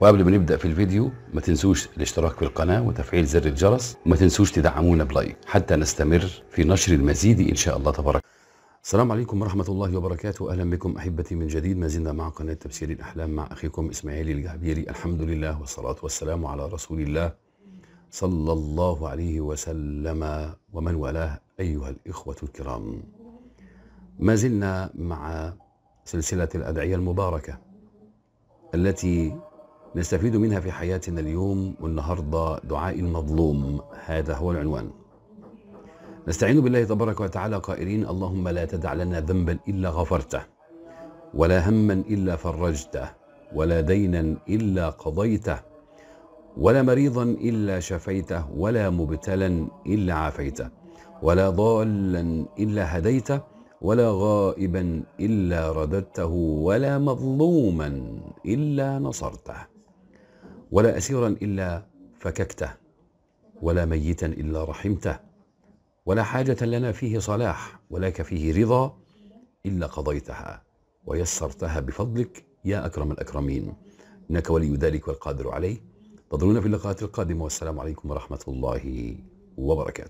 وقبل ما نبدا في الفيديو ما تنسوش الاشتراك في القناه وتفعيل زر الجرس وما تنسوش تدعمونا بلايك حتى نستمر في نشر المزيد ان شاء الله تبارك السلام عليكم ورحمة الله وبركاته أهلا بكم أحبتي من جديد ما زلنا مع قناة تفسير الأحلام مع أخيكم إسماعيل الجعبيري الحمد لله والصلاة والسلام على رسول الله صلى الله عليه وسلم ومن والاه أيها الإخوة الكرام ما زلنا مع سلسلة الأدعية المباركة التي نستفيد منها في حياتنا اليوم والنهاردة دعاء المظلوم هذا هو العنوان نستعين بالله تبارك وتعالى قائلين اللهم لا تدع لنا ذنبا إلا غفرته ولا هما إلا فرجته ولا دينا إلا قضيته ولا مريضا إلا شفيته ولا مبتلا إلا عافيته ولا ضالا إلا هديته ولا غائبا الا رددته ولا مظلوما الا نصرته ولا اسيرا الا فككته ولا ميتا الا رحمته ولا حاجه لنا فيه صلاح ولك فيه رضا الا قضيتها ويسرتها بفضلك يا اكرم الاكرمين انك ولي ذلك والقادر عليه تظلون في اللقاءات القادمه والسلام عليكم ورحمه الله وبركاته